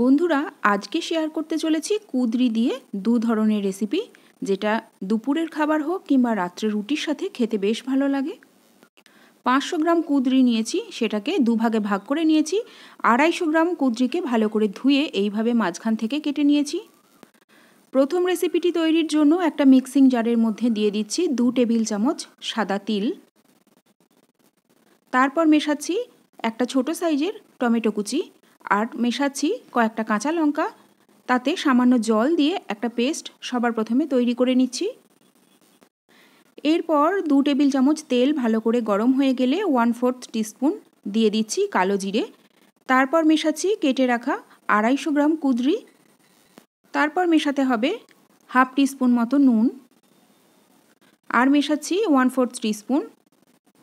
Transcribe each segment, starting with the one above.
বন্ধুরা আজকে শেয়ার করতে চলেছি কুদরি দিয়ে দু ধরনের রেসিপি যেটা দুপুরের খাবার হোক কিংবা রাত্রে রুটির সাথে খেতে বেশ ভালো লাগে পাঁচশো গ্রাম কুদরি নিয়েছি সেটাকে দুভাগে ভাগ করে নিয়েছি আড়াইশো গ্রাম কুদরিকে ভালো করে ধুয়ে এইভাবে মাঝখান থেকে কেটে নিয়েছি প্রথম রেসিপিটি তৈরির জন্য একটা মিক্সিং জারের মধ্যে দিয়ে দিচ্ছি দু টেবিল চামচ সাদা তিল তারপর মেশাচ্ছি একটা ছোট সাইজের টমেটো কুচি আর মেশাচ্ছি কয়েকটা কাঁচা লঙ্কা তাতে সামান্য জল দিয়ে একটা পেস্ট সবার প্রথমে তৈরি করে নিচ্ছি এরপর দু টেবিল চামচ তেল ভালো করে গরম হয়ে গেলে ওয়ান ফোর্থ টিস্পুন দিয়ে দিচ্ছি কালো জিরে তারপর মেশাচ্ছি কেটে রাখা আড়াইশো গ্রাম কুদরি তারপর মেশাতে হবে হাফ টিস্পুন মতো নুন আর মেশাচ্ছি ওয়ান ফোর্থ টিস্পুন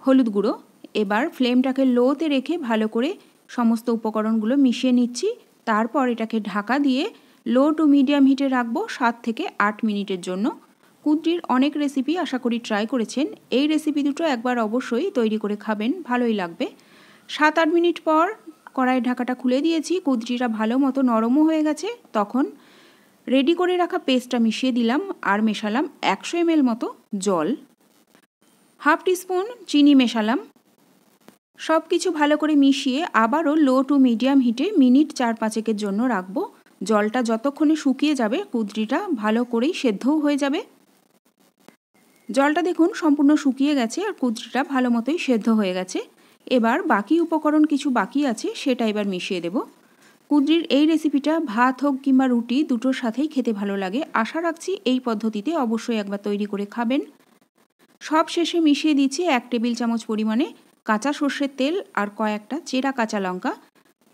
হলুদ গুঁড়ো এবার ফ্লেমটাকে লোতে রেখে ভালো করে সমস্ত উপকরণগুলো মিশিয়ে নিচ্ছি তারপর এটাকে ঢাকা দিয়ে লো টু মিডিয়াম হিটে রাখবো সাত থেকে আট মিনিটের জন্য কুদ্রির অনেক রেসিপি আশা করি ট্রাই করেছেন এই রেসিপি দুটো একবার অবশ্যই তৈরি করে খাবেন ভালোই লাগবে সাত আট মিনিট পর কড়াই ঢাকাটা খুলে দিয়েছি কুদ্রিটা ভালো মতো নরমও হয়ে গেছে তখন রেডি করে রাখা পেস্টটা মিশিয়ে দিলাম আর মেশালাম একশো এমএল মতো জল হাফ টিস্পুন চিনি মেশালাম সব কিছু ভালো করে মিশিয়ে আবারও লো টু মিডিয়াম হিটে মিনিট চার পাঁচেকের জন্য রাখবো জলটা যতক্ষণে শুকিয়ে যাবে কুদরিটা ভালো করেই সেদ্ধও হয়ে যাবে জলটা দেখুন সম্পূর্ণ শুকিয়ে গেছে আর কুদরিটা ভালো মতোই সেদ্ধ হয়ে গেছে এবার বাকি উপকরণ কিছু বাকি আছে সেটা এবার মিশিয়ে দেব কুদরির এই রেসিপিটা ভাত হোক কিংবা রুটি দুটোর সাথেই খেতে ভালো লাগে আশা রাখছি এই পদ্ধতিতে অবশ্যই একবার তৈরি করে খাবেন সব শেষে মিশিয়ে দিচ্ছি এক টেবিল চামচ পরিমাণে কাঁচা সর্ষের তেল আর কয়েকটা চেরা কাঁচা লঙ্কা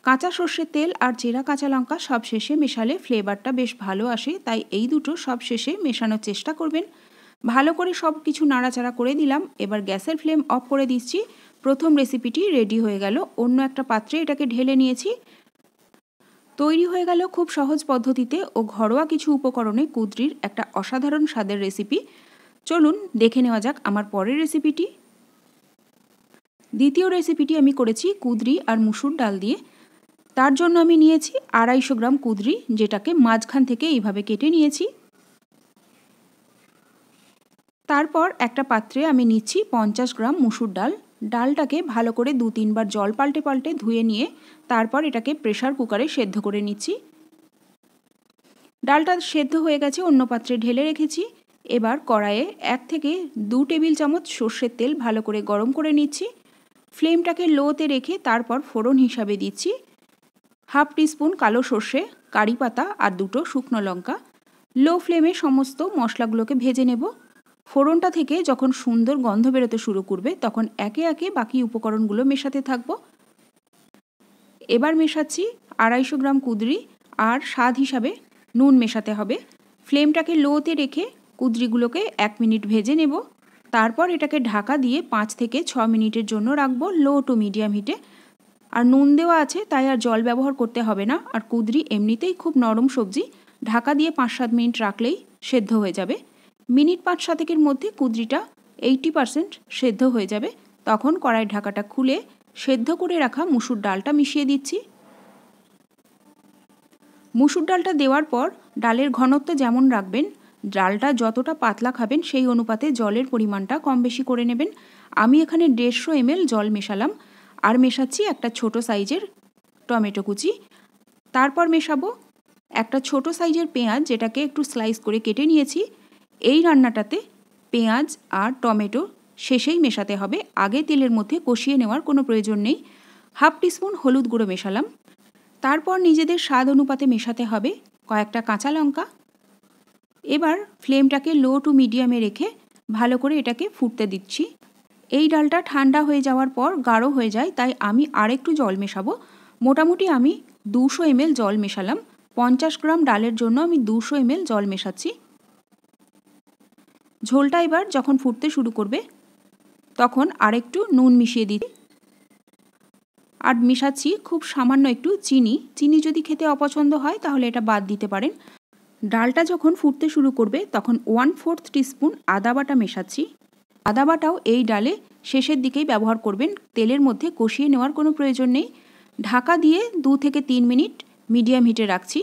কাঁচা সর্ষের তেল আর চেরা কাঁচা লঙ্কা সব শেষে মেশালে ফ্লেভারটা বেশ ভালো আসে তাই এই দুটো সব শেষে মেশানোর চেষ্টা করবেন ভালো করে সব কিছু নাড়াচাড়া করে দিলাম এবার গ্যাসের ফ্লেম অফ করে দিচ্ছি প্রথম রেসিপিটি রেডি হয়ে গেল অন্য একটা পাত্রে এটাকে ঢেলে নিয়েছি তৈরি হয়ে গেল খুব সহজ পদ্ধতিতে ও ঘরোয়া কিছু উপকরণে কুদরির একটা অসাধারণ স্বাদের রেসিপি চলুন দেখে নেওয়া যাক আমার পরের রেসিপিটি দ্বিতীয় রেসিপিটি আমি করেছি কুদরি আর মুসুর ডাল দিয়ে তার জন্য আমি নিয়েছি আড়াইশো গ্রাম কুদরি যেটাকে মাঝখান থেকে এইভাবে কেটে নিয়েছি তারপর একটা পাত্রে আমি নিচ্ছি পঞ্চাশ গ্রাম মুসুর ডাল ডালটাকে ভালো করে দু তিনবার জল পাল্টে পাল্টে ধুয়ে নিয়ে তারপর এটাকে প্রেশার কুকারে সেদ্ধ করে নিচ্ছি ডালটা সেদ্ধ হয়ে গেছে অন্য পাত্রে ঢেলে রেখেছি এবার কড়াইয়ে এক থেকে দু টেবিল চামচ সর্ষের তেল ভালো করে গরম করে নিচ্ছি ফ্লেমটাকে লোতে রেখে তারপর ফোড়ন হিসাবে দিচ্ছি হাফ টিস্পুন কালো সর্ষে কারি পাতা আর দুটো শুকনো লঙ্কা লো ফ্লেমে সমস্ত মশলাগুলোকে ভেজে নেব ফোড়নটা থেকে যখন সুন্দর গন্ধ বেরোতে শুরু করবে তখন একে একে বাকি উপকরণগুলো মেশাতে থাকব এবার মেশাচ্ছি আড়াইশো গ্রাম কুদরি আর স্বাদ হিসাবে নুন মেশাতে হবে ফ্লেমটাকে লোতে রেখে কুদরিগুলোকে এক মিনিট ভেজে নেব তারপর এটাকে ঢাকা দিয়ে পাঁচ থেকে ছ মিনিটের জন্য রাখবো লো টু মিডিয়াম হিটে আর নুন দেওয়া আছে তাই আর জল ব্যবহার করতে হবে না আর কুদরি এমনিতেই খুব নরম সবজি ঢাকা দিয়ে পাঁচ সাত মিনিট রাখলেই সেদ্ধ হয়ে যাবে মিনিট পাঁচ সাতেকের মধ্যে কুদরিটা এইটি পারসেন্ট সেদ্ধ হয়ে যাবে তখন কড়াই ঢাকাটা খুলে সেদ্ধ করে রাখা মুসুর ডালটা মিশিয়ে দিচ্ছি মুসুর ডালটা দেওয়ার পর ডালের ঘনত্ব যেমন রাখবেন ডালটা যতটা পাতলা খাবেন সেই অনুপাতে জলের পরিমাণটা কম বেশি করে নেবেন আমি এখানে দেড়শো এমএল জল মেশালাম আর মেশাচ্ছি একটা ছোট সাইজের টমেটো কুচি তারপর মেশাবো একটা ছোট সাইজের পেঁয়াজ যেটাকে একটু স্লাইস করে কেটে নিয়েছি এই রান্নাটাতে পেঁয়াজ আর টমেটো শেষেই মেশাতে হবে আগে তেলের মধ্যে কষিয়ে নেওয়ার কোনো প্রয়োজন নেই হাফ টিস্পুন হলুদ গুঁড়ো মেশালাম তারপর নিজেদের স্বাদ অনুপাতে মেশাতে হবে কয়েকটা কাঁচা লঙ্কা এবার ফ্লেমটাকে লো টু মিডিয়ামে রেখে ভালো করে এটাকে ফুটতে দিচ্ছি এই ডালটা ঠান্ডা হয়ে যাওয়ার পর গাঢ় হয়ে যায় তাই আমি আরেকটু জল মেশাবো মোটামুটি আমি দুশো এমএল জল মেশালাম পঞ্চাশ গ্রাম ডালের জন্য আমি দুশো এমএল জল মেশাচ্ছি ঝোলটা এবার যখন ফুটতে শুরু করবে তখন আরেকটু নুন মিশিয়ে দিই আর মেশাচ্ছি খুব সামান্য একটু চিনি চিনি যদি খেতে অপছন্দ হয় তাহলে এটা বাদ দিতে পারেন ডালটা যখন ফুটতে শুরু করবে তখন ওয়ান ফোর্থ টিস্পুন আদা বাটা মেশাচ্ছি আদা বাটাও এই ডালে শেষের দিকেই ব্যবহার করবেন তেলের মধ্যে কষিয়ে নেওয়ার কোনো প্রয়োজন নেই ঢাকা দিয়ে দু থেকে তিন মিনিট মিডিয়াম হিটে রাখছি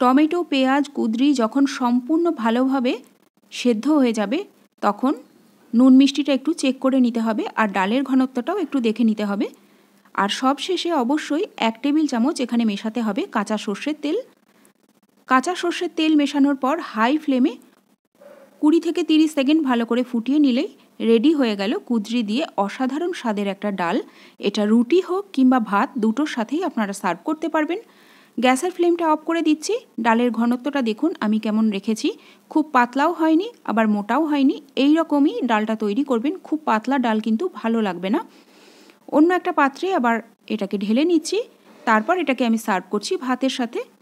টমেটো পেঁয়াজ কুদরি যখন সম্পূর্ণ ভালোভাবে সেদ্ধ হয়ে যাবে তখন নুন মিষ্টিটা একটু চেক করে নিতে হবে আর ডালের ঘনত্বটাও একটু দেখে নিতে হবে আর সবশেষে অবশ্যই এক টেবিল চামচ এখানে মেশাতে হবে কাঁচা সর্ষের তেল কাঁচা সর্ষের তেল মেশানোর পর হাই ফ্লেমে কুড়ি থেকে তিরিশ সেকেন্ড ভালো করে ফুটিয়ে নিলেই রেডি হয়ে গেল কুদরি দিয়ে অসাধারণ স্বাদের একটা ডাল এটা রুটি হোক কিংবা ভাত দুটোর সাথেই আপনারা সার্ভ করতে পারবেন গ্যাসের ফ্লেমটা অফ করে দিচ্ছি ডালের ঘনত্বটা দেখুন আমি কেমন রেখেছি খুব পাতলাও হয়নি আবার মোটাও হয়নি এই রকমই ডালটা তৈরি করবেন খুব পাতলা ডাল কিন্তু ভালো লাগবে না অন্য একটা পাত্রে আবার এটাকে ঢেলে নিচ্ছি তারপর এটাকে আমি সার্ভ করছি ভাতের সাথে